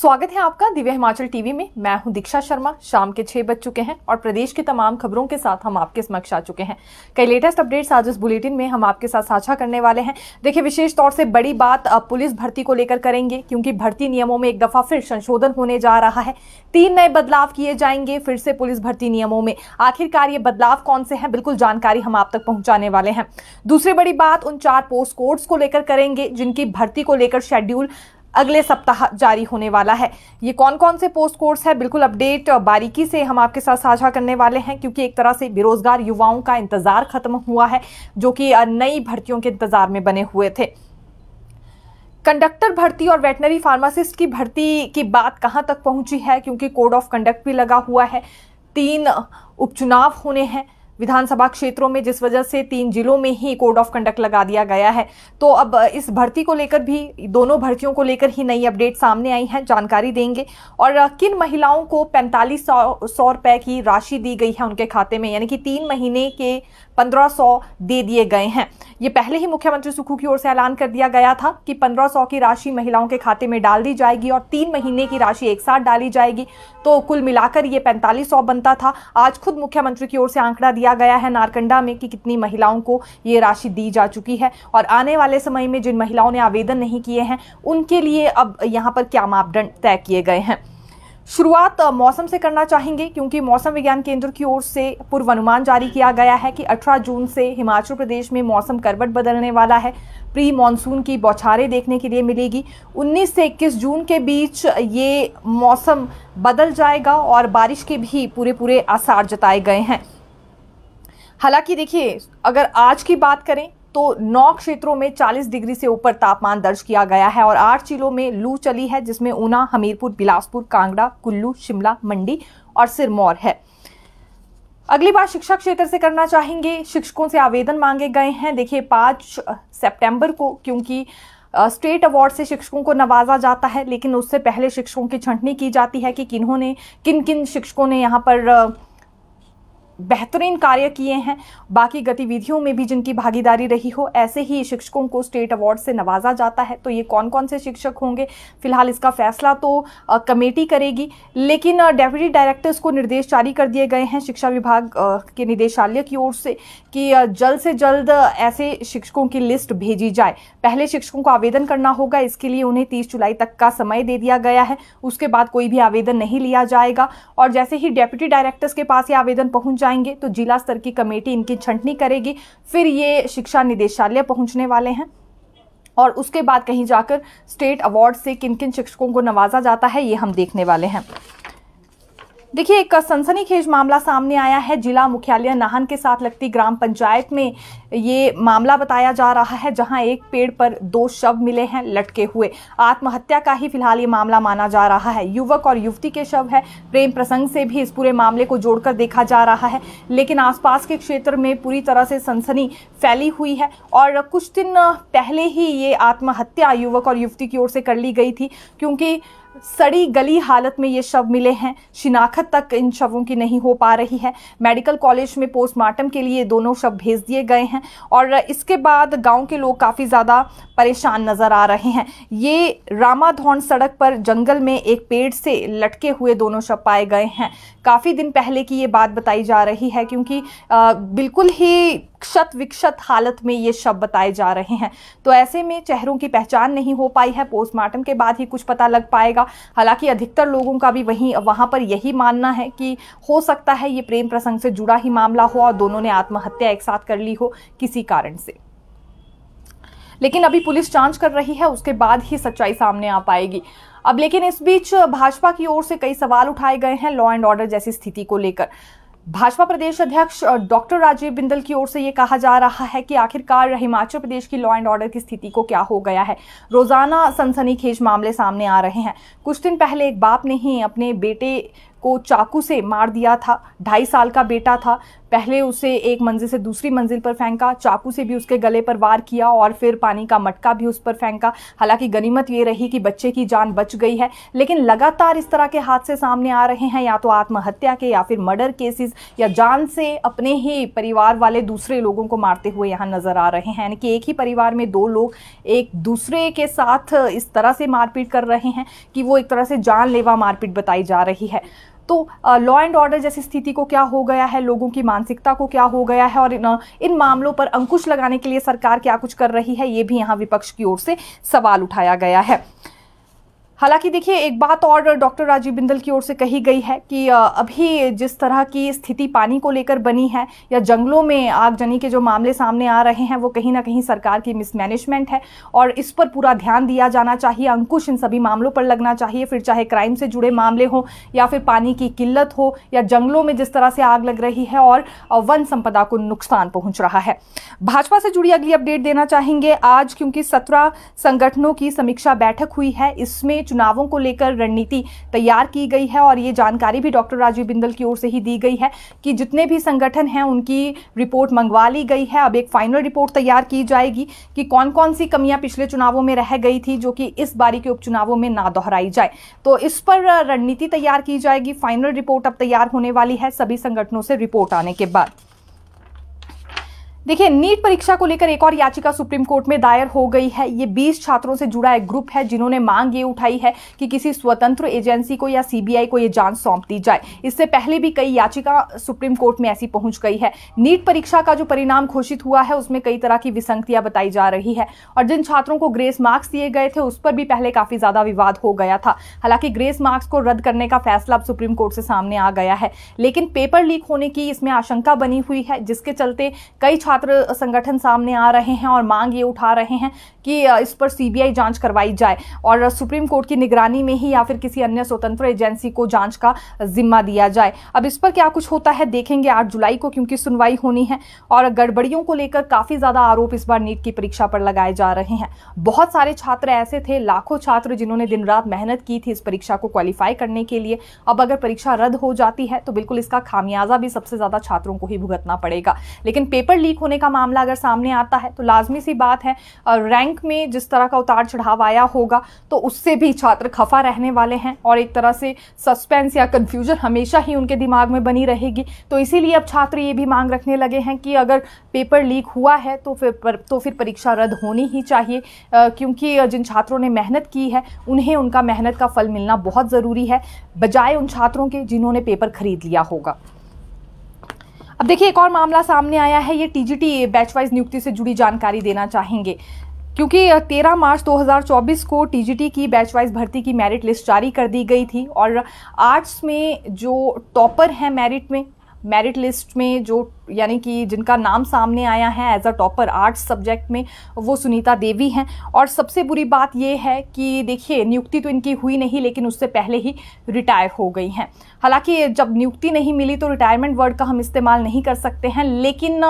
स्वागत है आपका दिव्य हिमाचल टीवी में मैं हूं दीक्षा शर्मा शाम के छह बज चुके हैं और प्रदेश की तमाम खबरों के साथ हम आपके समक्ष आ चुके हैं कई लेटेस्ट अपडेट्स आज इस बुलेटिन में हम आपके साथ साझा करने वाले हैं देखिए विशेष तौर से बड़ी बात पुलिस भर्ती को लेकर करेंगे क्योंकि भर्ती नियमों में एक दफा फिर संशोधन होने जा रहा है तीन नए बदलाव किए जाएंगे फिर से पुलिस भर्ती नियमों में आखिरकार ये बदलाव कौन से हैं बिल्कुल जानकारी हम आप तक पहुंचाने वाले हैं दूसरी बड़ी बात उन चार पोस्ट कोड्स को लेकर करेंगे जिनकी भर्ती को लेकर शेड्यूल अगले सप्ताह जारी होने वाला है ये कौन कौन से पोस्ट कोर्स है बिल्कुल अपडेट बारीकी से हम आपके साथ साझा करने वाले हैं क्योंकि एक तरह से बेरोजगार युवाओं का इंतजार खत्म हुआ है जो कि नई भर्तियों के इंतजार में बने हुए थे कंडक्टर भर्ती और वेटनरी फार्मासिस्ट की भर्ती की बात कहां तक पहुंची है क्योंकि कोड ऑफ कंडक्ट भी लगा हुआ है तीन उपचुनाव होने हैं विधानसभा क्षेत्रों में जिस वजह से तीन जिलों में ही कोड ऑफ कंडक्ट लगा दिया गया है तो अब इस भर्ती को लेकर भी दोनों भर्तियों को लेकर ही नई अपडेट सामने आई है जानकारी देंगे और किन महिलाओं को पैंतालीस सौ सौ रुपये की राशि दी गई है उनके खाते में यानी कि तीन महीने के 1500 दे दिए गए हैं ये पहले ही मुख्यमंत्री सुखू की ओर से ऐलान कर दिया गया था कि 1500 की राशि महिलाओं के खाते में डाल दी जाएगी और तीन महीने की राशि एक साथ डाली जाएगी तो कुल मिलाकर ये पैंतालीस बनता था आज खुद मुख्यमंत्री की ओर से आंकड़ा दिया गया है नारकंडा में कि कितनी महिलाओं को ये राशि दी जा चुकी है और आने वाले समय में जिन महिलाओं ने आवेदन नहीं किए हैं उनके लिए अब यहाँ पर क्या मापदंड तय किए गए हैं शुरुआत मौसम से करना चाहेंगे क्योंकि मौसम विज्ञान केंद्र की ओर से पूर्वानुमान जारी किया गया है कि 18 जून से हिमाचल प्रदेश में मौसम करवट बदलने वाला है प्री मानसून की बौछारें देखने के लिए मिलेगी 19 से 21 जून के बीच ये मौसम बदल जाएगा और बारिश के भी पूरे पूरे आसार जताए गए हैं हालांकि देखिए अगर आज की बात करें तो नौ क्षेत्रों में 40 डिग्री से ऊपर तापमान दर्ज किया गया है और आठ जिलों में लू चली है जिसमें ऊना हमीरपुर बिलासपुर कांगड़ा कुल्लू शिमला मंडी और सिरमौर है अगली बात शिक्षा क्षेत्र से करना चाहेंगे शिक्षकों से आवेदन मांगे गए हैं देखिए पाँच सेप्टेम्बर को क्योंकि स्टेट अवार्ड से शिक्षकों को नवाजा जाता है लेकिन उससे पहले शिक्षकों की छंटनी की जाती है कि किन्होंने किन किन शिक्षकों ने यहाँ पर बेहतरीन कार्य किए हैं बाकी गतिविधियों में भी जिनकी भागीदारी रही हो ऐसे ही शिक्षकों को स्टेट अवार्ड से नवाजा जाता है तो ये कौन कौन से शिक्षक होंगे फिलहाल इसका फैसला तो आ, कमेटी करेगी लेकिन डेप्यूटी डायरेक्टर्स को निर्देश जारी कर दिए गए हैं शिक्षा विभाग आ, के निदेशालय की ओर से कि जल्द से जल्द ऐसे शिक्षकों की लिस्ट भेजी जाए पहले शिक्षकों को आवेदन करना होगा इसके लिए उन्हें तीस जुलाई तक का समय दे दिया गया है उसके बाद कोई भी आवेदन नहीं लिया जाएगा और जैसे ही डेप्यूटी डायरेक्टर्स के पास ये आवेदन पहुँच जाएंगे तो जिला स्तर की कमेटी इनकी छंटनी करेगी फिर ये शिक्षा निदेशालय पहुंचने वाले हैं और उसके बाद कहीं जाकर स्टेट अवार्ड से किन किन शिक्षकों को नवाजा जाता है ये हम देखने वाले हैं देखिए एक सनसनीखेज मामला सामने आया है जिला मुख्यालय नाहन के साथ लगती ग्राम पंचायत में ये मामला बताया जा रहा है जहां एक पेड़ पर दो शव मिले हैं लटके हुए आत्महत्या का ही फिलहाल ये मामला माना जा रहा है युवक और युवती के शव है प्रेम प्रसंग से भी इस पूरे मामले को जोड़कर देखा जा रहा है लेकिन आसपास के क्षेत्र में पूरी तरह से सनसनी फैली हुई है और कुछ दिन पहले ही ये आत्महत्या युवक और युवती की ओर से कर ली गई थी क्योंकि सड़ी गली हालत में ये शव मिले हैं शिनाखत तक इन शवों की नहीं हो पा रही है मेडिकल कॉलेज में पोस्टमार्टम के लिए दोनों शव भेज दिए गए हैं और इसके बाद गांव के लोग काफ़ी ज़्यादा परेशान नज़र आ रहे हैं ये रामाधौन सड़क पर जंगल में एक पेड़ से लटके हुए दोनों शव पाए गए हैं काफ़ी दिन पहले की ये बात बताई जा रही है क्योंकि बिल्कुल ही क्षत विक्षत हालत में ये शव बताए जा रहे हैं तो ऐसे में चेहरों की पहचान नहीं हो पाई है पोस्टमार्टम के बाद ही कुछ पता लग पाएगा हालांकि अधिकतर लोगों का भी वहीं वहां पर यही मानना है कि हो सकता है ये प्रेम प्रसंग से जुड़ा ही मामला हो और दोनों ने आत्महत्या एक साथ कर ली हो किसी कारण से लेकिन अभी पुलिस जांच कर रही है उसके बाद ही सच्चाई सामने आ पाएगी अब लेकिन इस बीच भाजपा की ओर से कई सवाल उठाए गए हैं लॉ एंड ऑर्डर जैसी स्थिति को लेकर भाजपा प्रदेश अध्यक्ष डॉक्टर राजीव बिंदल की ओर से ये कहा जा रहा है कि आखिरकार हिमाचल प्रदेश की लॉ एंड ऑर्डर की स्थिति को क्या हो गया है रोजाना सनसनीखेज मामले सामने आ रहे हैं कुछ दिन पहले एक बाप ने ही अपने बेटे को चाकू से मार दिया था ढाई साल का बेटा था पहले उसे एक मंजिल से दूसरी मंजिल पर फेंका चाकू से भी उसके गले पर वार किया और फिर पानी का मटका भी उस पर फेंका हालांकि गनीमत ये रही कि बच्चे की जान बच गई है लेकिन लगातार इस तरह के हादसे सामने आ रहे हैं या तो आत्महत्या के या फिर मर्डर केसेस या जान से अपने ही परिवार वाले दूसरे लोगों को मारते हुए यहाँ नजर आ रहे हैं यानी कि एक ही परिवार में दो लोग एक दूसरे के साथ इस तरह से मारपीट कर रहे हैं कि वो एक तरह से जानलेवा मारपीट बताई जा रही है तो लॉ एंड ऑर्डर जैसी स्थिति को क्या हो गया है लोगों की मानसिकता को क्या हो गया है और इन, इन मामलों पर अंकुश लगाने के लिए सरकार क्या कुछ कर रही है ये भी यहाँ विपक्ष की ओर से सवाल उठाया गया है हालांकि देखिए एक बात और डॉक्टर राजीव बिंदल की ओर से कही गई है कि अभी जिस तरह की स्थिति पानी को लेकर बनी है या जंगलों में आगजनी के जो मामले सामने आ रहे हैं वो कहीं ना कहीं सरकार की मिसमैनेजमेंट है और इस पर पूरा ध्यान दिया जाना चाहिए अंकुश इन सभी मामलों पर लगना चाहिए फिर चाहे क्राइम से जुड़े मामले हों या फिर पानी की किल्लत हो या जंगलों में जिस तरह से आग लग रही है और वन संपदा को नुकसान पहुंच रहा है भाजपा से जुड़ी अगली अपडेट देना चाहेंगे आज क्योंकि सत्रह संगठनों की समीक्षा बैठक हुई है इसमें चुनावों को लेकर रणनीति तैयार की गई है और ये जानकारी भी डॉक्टर राजीव बिंदल की ओर से ही दी गई है कि जितने भी संगठन हैं उनकी रिपोर्ट मंगवा ली गई है अब एक फाइनल रिपोर्ट तैयार की जाएगी कि कौन कौन सी कमियां पिछले चुनावों में रह गई थी जो कि इस बारी के उपचुनावों में ना दोहराई जाए तो इस पर रणनीति तैयार की जाएगी फाइनल रिपोर्ट अब तैयार होने वाली है सभी संगठनों से रिपोर्ट आने के बाद देखिए नीट परीक्षा को लेकर एक और याचिका सुप्रीम कोर्ट में दायर हो गई है ये 20 छात्रों से जुड़ा एक ग्रुप है जिन्होंने मांग ये उठाई है कि किसी स्वतंत्र एजेंसी को या सीबीआई को ये जांच सौंप दी जाए इससे पहले भी कई याचिका सुप्रीम कोर्ट में ऐसी पहुंच गई है नीट परीक्षा का जो परिणाम घोषित हुआ है उसमें कई तरह की विसंगतियां बताई जा रही है और जिन छात्रों को ग्रेस मार्क्स दिए गए थे उस पर भी पहले काफी ज्यादा विवाद हो गया था हालांकि ग्रेस मार्क्स को रद्द करने का फैसला अब सुप्रीम कोर्ट से सामने आ गया है लेकिन पेपर लीक होने की इसमें आशंका बनी हुई है जिसके चलते कई छात्र छात्र संगठन सामने आ रहे हैं और मांग ये उठा रहे हैं कि इस पर सीबीआई जांच करवाई जाए और सुप्रीम कोर्ट की निगरानी में ही या फिर किसी अन्य स्वतंत्र एजेंसी को जांच का जिम्मा दिया जाए अब इस पर क्या कुछ होता है देखेंगे आठ जुलाई को क्योंकि सुनवाई होनी है और गड़बड़ियों को लेकर काफ़ी ज़्यादा आरोप इस बार नीट की परीक्षा पर लगाए जा रहे हैं बहुत सारे छात्र ऐसे थे लाखों छात्र जिन्होंने दिन रात मेहनत की थी इस परीक्षा को क्वालिफाई करने के लिए अब अगर परीक्षा रद्द हो जाती है तो बिल्कुल इसका खामियाजा भी सबसे ज़्यादा छात्रों को ही भुगतना पड़ेगा लेकिन पेपर लीक होने का मामला अगर सामने आता है तो लाजमी सी बात है रैंक में जिस तरह का उतार चढ़ाव आया होगा तो उससे भी छात्र खफा रहने वाले हैं और एक तरह से सस्पेंस या कन्फ्यूजन हमेशा ही उनके दिमाग में बनी रहेगी तो इसीलिए अब छात्र ये भी मांग रखने लगे हैं कि अगर पेपर लीक हुआ है तो फिर पर, तो फिर परीक्षा रद्द होनी ही चाहिए क्योंकि जिन छात्रों ने मेहनत की है उन्हें उनका मेहनत का फल मिलना बहुत ज़रूरी है बजाय उन छात्रों के जिन्होंने पेपर खरीद लिया होगा अब देखिए एक और मामला सामने आया है ये टीजीटी टी बैचवाइज नियुक्ति से जुड़ी जानकारी देना चाहेंगे क्योंकि 13 मार्च 2024 को टीजीटी की बैच वाइज भर्ती की मेरिट लिस्ट जारी कर दी गई थी और आर्ट्स में जो टॉपर हैं मेरिट में मेरिट लिस्ट में जो यानी कि जिनका नाम सामने आया है as a topper arts subject में वो सुनीता देवी हैं और सबसे बुरी बात ये है कि देखिए नियुक्ति तो इनकी हुई नहीं लेकिन उससे पहले ही रिटायर हो गई हैं हालांकि जब नियुक्ति नहीं मिली तो रिटायरमेंट वर्ड का हम इस्तेमाल नहीं कर सकते हैं लेकिन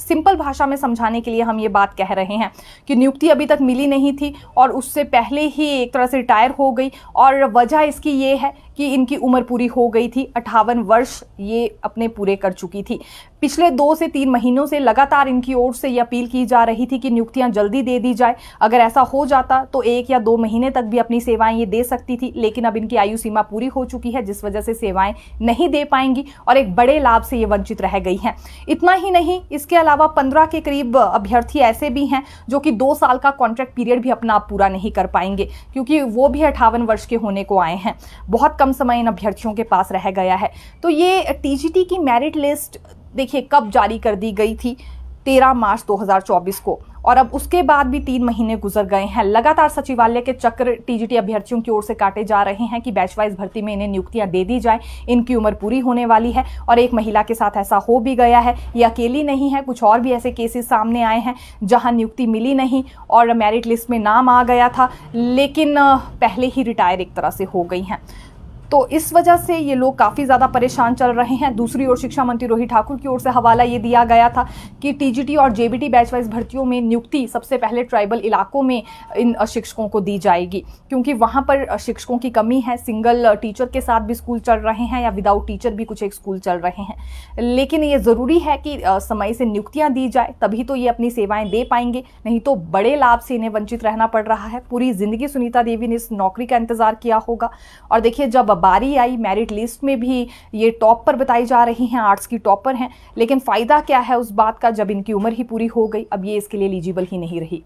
सिंपल भाषा में समझाने के लिए हम ये बात कह रहे हैं कि नियुक्ति अभी तक मिली नहीं थी और उससे पहले ही एक तरह से रिटायर हो गई और वजह इसकी ये है कि इनकी उम्र पूरी हो गई थी अट्ठावन वर्ष ये अपने पूरे कर चुकी थी पिछले दो से तीन महीनों से लगातार इनकी ओर से ये अपील की जा रही थी कि नियुक्तियां जल्दी दे दी जाए अगर ऐसा हो जाता तो एक या दो महीने तक भी अपनी सेवाएं ये दे सकती थी लेकिन अब इनकी आयु सीमा पूरी हो चुकी है जिस वजह से सेवाएं नहीं दे पाएंगी और एक बड़े लाभ से ये वंचित रह गई हैं इतना ही नहीं इसके अलावा पंद्रह के करीब अभ्यर्थी ऐसे भी हैं जो कि दो साल का कॉन्ट्रैक्ट पीरियड भी अपना पूरा नहीं कर पाएंगे क्योंकि वो भी अठावन वर्ष के होने को आए हैं बहुत कम समय इन अभ्यर्थियों के पास रह गया है तो ये टी की मेरिट लिस्ट देखिए कब जारी कर दी गई थी 13 मार्च 2024 को और अब उसके बाद भी तीन महीने गुजर गए हैं लगातार सचिवालय के चक्र टीजीटी अभ्यर्थियों की ओर से काटे जा रहे हैं कि बैच वाइज भर्ती में इन्हें नियुक्तियां दे दी जाए इनकी उम्र पूरी होने वाली है और एक महिला के साथ ऐसा हो भी गया है ये अकेली नहीं है कुछ और भी ऐसे केसेस सामने आए हैं जहाँ नियुक्ति मिली नहीं और मेरिट लिस्ट में नाम आ गया था लेकिन पहले ही रिटायर एक तरह से हो गई हैं तो इस वजह से ये लोग काफ़ी ज़्यादा परेशान चल रहे हैं दूसरी ओर शिक्षा मंत्री रोहित ठाकुर की ओर से हवाला ये दिया गया था कि टीजीटी और जेबीटी बैच वाइज भर्तियों में नियुक्ति सबसे पहले ट्राइबल इलाकों में इन शिक्षकों को दी जाएगी क्योंकि वहाँ पर शिक्षकों की कमी है सिंगल टीचर के साथ भी स्कूल चल रहे हैं या विदाउट टीचर भी कुछ एक स्कूल चल रहे हैं लेकिन ये ज़रूरी है कि समय से नियुक्तियाँ दी जाए तभी तो ये अपनी सेवाएँ दे पाएंगे नहीं तो बड़े लाभ से इन्हें वंचित रहना पड़ रहा है पूरी ज़िंदगी सुनीता देवी ने इस नौकरी का इंतज़ार किया होगा और देखिए जब बारी आई मेरिट लिस्ट में भी ये टॉप पर बताई जा रही हैं आर्ट्स की टॉपर हैं लेकिन फ़ायदा क्या है उस बात का जब इनकी उम्र ही पूरी हो गई अब ये इसके लिए एलिजिबल ही नहीं रही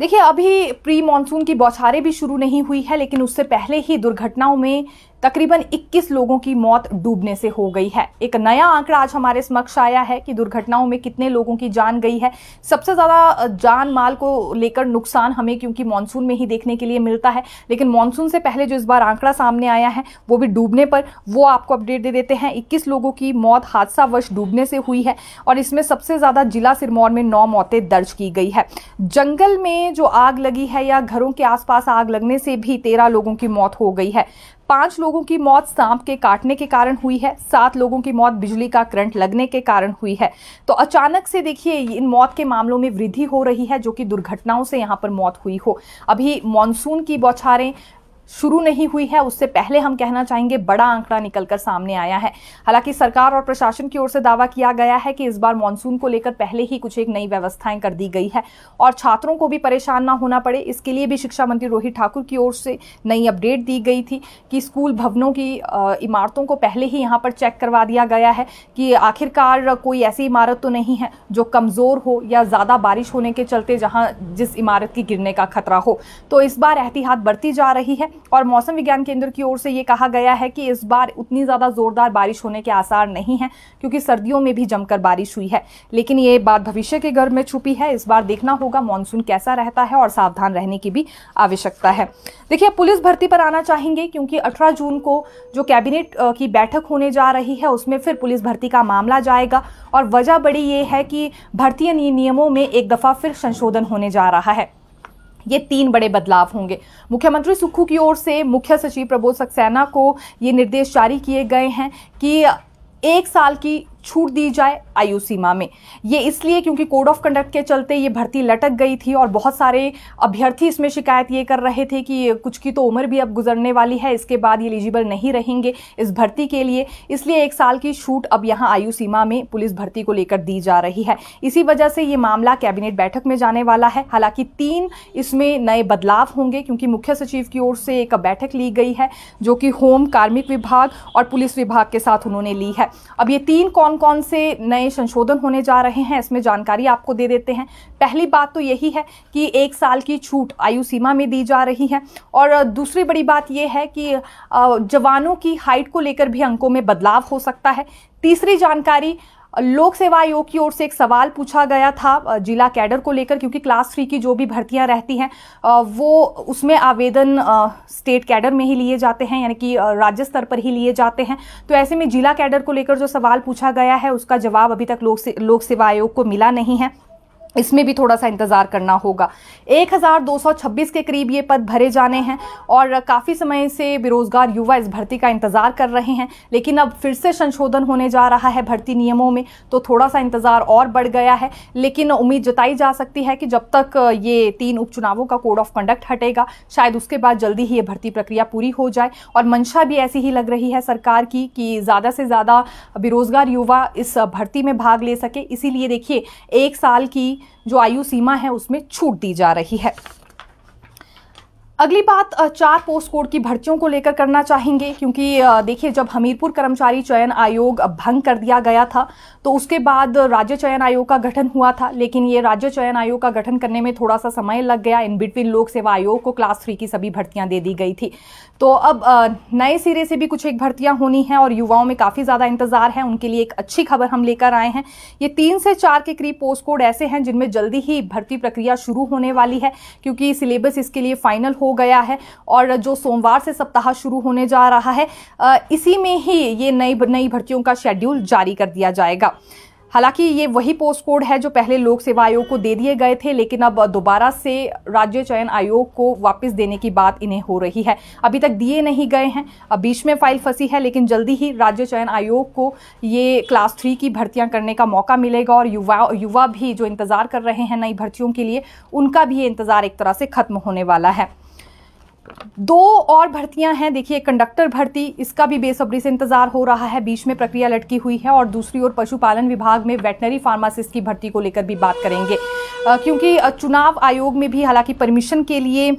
देखिए अभी प्री मानसून की बौछारें भी शुरू नहीं हुई है लेकिन उससे पहले ही दुर्घटनाओं में तकरीबन 21 लोगों की मौत डूबने से हो गई है एक नया आंकड़ा आज हमारे समक्ष आया है कि दुर्घटनाओं में कितने लोगों की जान गई है सबसे ज़्यादा जान माल को लेकर नुकसान हमें क्योंकि मानसून में ही देखने के लिए मिलता है लेकिन मानसून से पहले जो इस बार आंकड़ा सामने आया है वो भी डूबने पर वो आपको अपडेट दे देते हैं इक्कीस लोगों की मौत हादसावश डूबने से हुई है और इसमें सबसे ज़्यादा जिला सिरमौर में नौ मौतें दर्ज की गई है जंगल में जो आग लगी है या घरों के आसपास आग लगने से भी तेरह लोगों की मौत हो गई है पांच लोगों की मौत सांप के काटने के कारण हुई है सात लोगों की मौत बिजली का करंट लगने के कारण हुई है तो अचानक से देखिए इन मौत के मामलों में वृद्धि हो रही है जो कि दुर्घटनाओं से यहाँ पर मौत हुई हो अभी मानसून की बौछारें शुरू नहीं हुई है उससे पहले हम कहना चाहेंगे बड़ा आंकड़ा निकलकर सामने आया है हालांकि सरकार और प्रशासन की ओर से दावा किया गया है कि इस बार मानसून को लेकर पहले ही कुछ एक नई व्यवस्थाएं कर दी गई है और छात्रों को भी परेशान ना होना पड़े इसके लिए भी शिक्षा मंत्री रोहित ठाकुर की ओर से नई अपडेट दी गई थी कि स्कूल भवनों की इमारतों को पहले ही यहाँ पर चेक करवा दिया गया है कि आखिरकार कोई ऐसी इमारत तो नहीं है जो कमज़ोर हो या ज़्यादा बारिश होने के चलते जहाँ जिस इमारत की गिरने का खतरा हो तो इस बार एहतियात बढ़ती जा रही है और मौसम विज्ञान केंद्र की ओर से ये कहा गया है कि इस बार उतनी ज़्यादा ज़ोरदार बारिश होने के आसार नहीं हैं क्योंकि सर्दियों में भी जमकर बारिश हुई है लेकिन ये बात भविष्य के गर्भ में छुपी है इस बार देखना होगा मानसून कैसा रहता है और सावधान रहने की भी आवश्यकता है देखिए पुलिस भर्ती पर आना चाहेंगे क्योंकि अठारह जून को जो कैबिनेट की बैठक होने जा रही है उसमें फिर पुलिस भर्ती का मामला जाएगा और वजह बड़ी ये है कि भर्ती नियमों में एक दफ़ा फिर संशोधन होने जा रहा है ये तीन बड़े बदलाव होंगे मुख्यमंत्री सुक्खू की ओर से मुख्य सचिव प्रबोध सक्सेना को ये निर्देश जारी किए गए हैं कि एक साल की छूट दी जाए आयु सीमा में ये इसलिए क्योंकि कोड ऑफ कंडक्ट के चलते ये भर्ती लटक गई थी और बहुत सारे अभ्यर्थी इसमें शिकायत ये कर रहे थे कि कुछ की तो उम्र भी अब गुजरने वाली है इसके बाद ये एलिजिबल नहीं रहेंगे इस भर्ती के लिए इसलिए एक साल की छूट अब यहाँ आयु सीमा में पुलिस भर्ती को लेकर दी जा रही है इसी वजह से ये मामला कैबिनेट बैठक में जाने वाला है हालांकि तीन इसमें नए बदलाव होंगे क्योंकि मुख्य सचिव की ओर से एक बैठक ली गई है जो कि होम कार्मिक विभाग और पुलिस विभाग के साथ उन्होंने ली है अब ये तीन कौन कौन कौन से नए संशोधन होने जा रहे हैं इसमें जानकारी आपको दे देते हैं पहली बात तो यही है कि एक साल की छूट आयु सीमा में दी जा रही है और दूसरी बड़ी बात यह है कि जवानों की हाइट को लेकर भी अंकों में बदलाव हो सकता है तीसरी जानकारी लोक सेवा आयोग की ओर से एक सवाल पूछा गया था जिला कैडर को लेकर क्योंकि क्लास थ्री की जो भी भर्तियां रहती हैं वो उसमें आवेदन स्टेट कैडर में ही लिए जाते हैं यानी कि राज्य स्तर पर ही लिए जाते हैं तो ऐसे में जिला कैडर को लेकर जो सवाल पूछा गया है उसका जवाब अभी तक लोक से, लोक सेवा आयोग को मिला नहीं है इसमें भी थोड़ा सा इंतज़ार करना होगा 1226 के करीब ये पद भरे जाने हैं और काफ़ी समय से बेरोज़गार युवा इस भर्ती का इंतज़ार कर रहे हैं लेकिन अब फिर से संशोधन होने जा रहा है भर्ती नियमों में तो थोड़ा सा इंतज़ार और बढ़ गया है लेकिन उम्मीद जताई जा सकती है कि जब तक ये तीन उपचुनावों का कोड ऑफ कंडक्ट हटेगा शायद उसके बाद जल्दी ही ये भर्ती प्रक्रिया पूरी हो जाए और मंशा भी ऐसी ही लग रही है सरकार की कि ज़्यादा से ज़्यादा बेरोज़गार युवा इस भर्ती में भाग ले सके इसीलिए देखिए एक साल की जो आयु सीमा है उसमें छूट दी जा रही है अगली बात चार पोस्ट कोड की भर्तियों को लेकर करना चाहेंगे क्योंकि देखिए जब हमीरपुर कर्मचारी चयन आयोग भंग कर दिया गया था तो उसके बाद राज्य चयन आयोग का गठन हुआ था लेकिन ये राज्य चयन आयोग का गठन करने में थोड़ा सा समय लग गया इन बिटवीन लोक सेवा आयोग को क्लास थ्री की सभी भर्तियाँ दे दी गई थी तो अब नए सिरे से भी कुछ एक भर्तियाँ होनी हैं और युवाओं में काफ़ी ज़्यादा इंतज़ार है उनके लिए एक अच्छी खबर हम लेकर आए हैं ये तीन से चार के करीब पोस्ट कोड ऐसे हैं जिनमें जल्दी ही भर्ती प्रक्रिया शुरू होने वाली है क्योंकि सिलेबस इसके लिए फाइनल हो गया है और जो सोमवार से सप्ताह शुरू होने जा रहा है इसी में ही ये नई नई भर्तियों का शेड्यूल जारी कर दिया जाएगा हालांकि ये वही पोस्ट कोड है जो पहले लोक सेवा आयोग को दे दिए गए थे लेकिन अब दोबारा से राज्य चयन आयोग को वापस देने की बात इन्हें हो रही है अभी तक दिए नहीं गए हैं अब बीच में फाइल फंसी है लेकिन जल्दी ही राज्य चयन आयोग को ये क्लास थ्री की भर्तियां करने का मौका मिलेगा और युवा युवा भी जो इंतज़ार कर रहे हैं नई भर्तियों के लिए उनका भी ये इंतज़ार एक तरह से खत्म होने वाला है दो और भर्तियां हैं देखिए कंडक्टर भर्ती इसका भी बेसब्री से इंतजार हो रहा है बीच में प्रक्रिया लटकी हुई है और दूसरी ओर पशुपालन विभाग में वेटनरी फार्मासिस्ट की भर्ती को लेकर भी बात करेंगे क्योंकि चुनाव आयोग में भी हालांकि परमिशन के लिए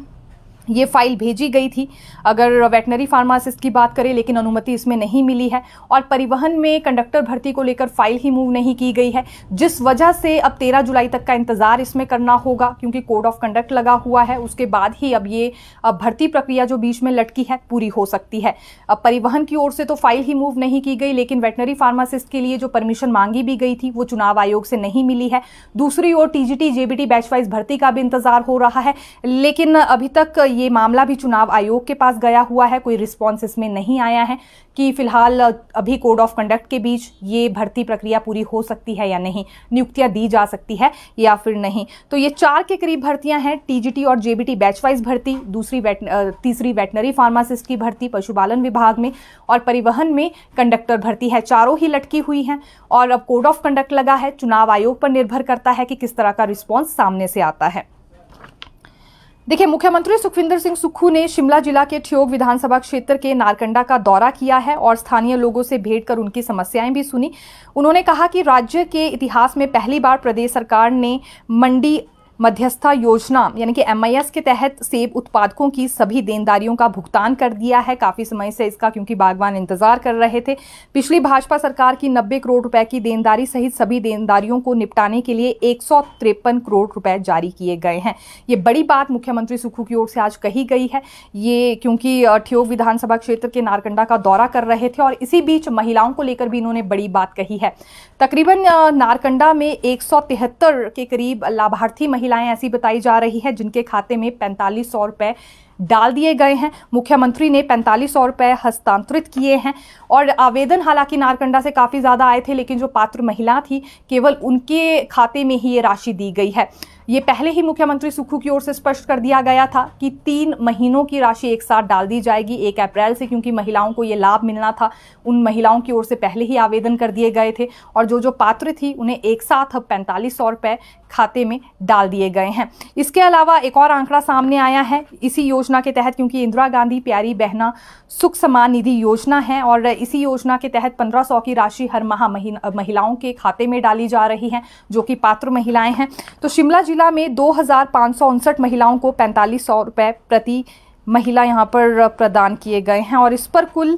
ये फाइल भेजी गई थी अगर वेटनरी फार्मासिस्ट की बात करें लेकिन अनुमति इसमें नहीं मिली है और परिवहन में कंडक्टर भर्ती को लेकर फाइल ही मूव नहीं की गई है जिस वजह से अब 13 जुलाई तक का इंतज़ार इसमें करना होगा क्योंकि कोड ऑफ कंडक्ट लगा हुआ है उसके बाद ही अब ये भर्ती प्रक्रिया जो बीच में लटकी है पूरी हो सकती है अब परिवहन की ओर से तो फाइल ही मूव नहीं की गई लेकिन वेटनरी फार्मासिस्ट के लिए जो परमिशन मांगी भी गई थी वो चुनाव आयोग से नहीं मिली है दूसरी ओर टीजीटी जेबीटी बैचवाइज भर्ती का भी इंतजार हो रहा है लेकिन अभी तक ये मामला भी चुनाव आयोग के पास गया हुआ है कोई रिस्पॉन्स इसमें नहीं आया है कि फिलहाल अभी कोड ऑफ कंडक्ट के बीच ये भर्ती प्रक्रिया पूरी हो सकती है या नहीं नियुक्तियां दी जा सकती है या फिर नहीं तो ये चार के करीब भर्तियां हैं टीजीटी और जेबीटी बैचवाइज भर्ती दूसरी वेट तीसरी वेटनरी फार्मासिस्ट की भर्ती पशुपालन विभाग में और परिवहन में कंडक्टर भर्ती है चारों ही लटकी हुई हैं और अब कोड ऑफ कंडक्ट लगा है चुनाव आयोग पर निर्भर करता है कि किस तरह का रिस्पॉन्स सामने से आता है देखिए मुख्यमंत्री सुखविंदर सिंह सुक्खू ने शिमला जिला के ठियोग विधानसभा क्षेत्र के नारकंडा का दौरा किया है और स्थानीय लोगों से भेंट कर उनकी समस्याएं भी सुनी उन्होंने कहा कि राज्य के इतिहास में पहली बार प्रदेश सरकार ने मंडी मध्यस्था योजना यानी कि एम के तहत सेब उत्पादकों की सभी देनदारियों का भुगतान कर दिया है काफ़ी समय से इसका क्योंकि बागवान इंतजार कर रहे थे पिछली भाजपा सरकार की 90 करोड़ रुपए की देनदारी सहित सभी देनदारियों को निपटाने के लिए एक करोड़ रुपए जारी किए गए हैं ये बड़ी बात मुख्यमंत्री सुखू की ओर से आज कही गई है ये क्योंकि ठियोग विधानसभा क्षेत्र के नारकंडा का दौरा कर रहे थे और इसी बीच महिलाओं को लेकर भी इन्होंने बड़ी बात कही है तकरीबन नारकंडा में एक के करीब लाभार्थी महिला महिलाएं ऐसी बताई जा रही हैं जिनके खाते में पैंतालीस सौ रुपये डाल दिए गए हैं मुख्यमंत्री ने पैंतालीस सौ रुपये हस्तांतरित किए हैं और आवेदन हालांकि नारकंडा से काफ़ी ज़्यादा आए थे लेकिन जो पात्र महिला थी केवल उनके खाते में ही ये राशि दी गई है ये पहले ही मुख्यमंत्री सुखू की ओर से स्पष्ट कर दिया गया था कि तीन महीनों की राशि एक साथ डाल दी जाएगी एक अप्रैल से क्योंकि महिलाओं को ये लाभ मिलना था उन महिलाओं की ओर से पहले ही आवेदन कर दिए गए थे और जो जो पात्र थी उन्हें एक साथ अब पैंतालीस सौ रुपये खाते में डाल दिए गए हैं इसके अलावा एक और आंकड़ा सामने आया है इसी योजना के तहत क्योंकि इंदिरा गांधी प्यारी बहना सुख समान निधि योजना है और इसी योजना के तहत पंद्रह सौ की राशि हर माह महिलाओं के खाते में डाली जा रही है जो कि पात्र महिलाएं हैं तो शिमला जिला जिला में दो महिलाओं को पैंतालीस सौ प्रति महिला यहाँ पर प्रदान किए गए हैं और इस पर कुल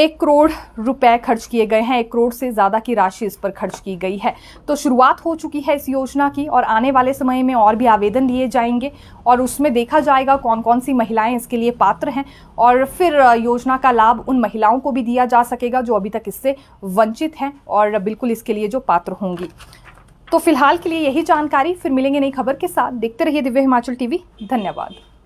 एक करोड़ रुपए खर्च किए गए हैं एक करोड़ से ज़्यादा की राशि इस पर खर्च की गई है तो शुरुआत हो चुकी है इस योजना की और आने वाले समय में और भी आवेदन लिए जाएंगे और उसमें देखा जाएगा कौन कौन सी महिलाएं इसके लिए पात्र हैं और फिर योजना का लाभ उन महिलाओं को भी दिया जा सकेगा जो अभी तक इससे वंचित हैं और बिल्कुल इसके लिए जो पात्र होंगी तो फिलहाल के लिए यही जानकारी फिर मिलेंगे नई खबर के साथ देखते रहिए दिव्य हिमाचल टीवी धन्यवाद